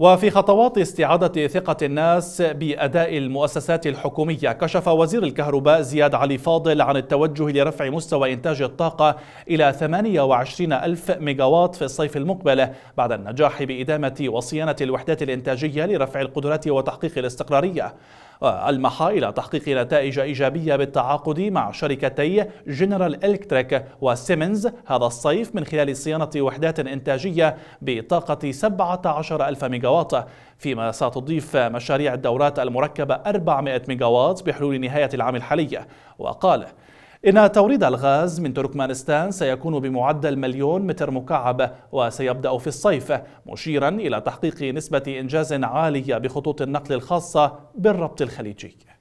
وفي خطوات استعادة ثقة الناس بأداء المؤسسات الحكومية كشف وزير الكهرباء زياد علي فاضل عن التوجه لرفع مستوى إنتاج الطاقة إلى 28 ألف ميجاوات في الصيف المقبل بعد النجاح بإدامة وصيانة الوحدات الإنتاجية لرفع القدرات وتحقيق الاستقرارية والمح إلى تحقيق نتائج إيجابية بالتعاقد مع شركتي جنرال إلكتريك وسيمنز هذا الصيف من خلال صيانة وحدات إنتاجية بطاقة 17 ألف ميجاوات فيما ستضيف مشاريع الدورات المركبة 400 ميجاوات بحلول نهاية العام الحالي وقال إن توريد الغاز من تركمانستان سيكون بمعدل مليون متر مكعب وسيبدأ في الصيف مشيرا إلى تحقيق نسبة إنجاز عالية بخطوط النقل الخاصة بالربط الخليجي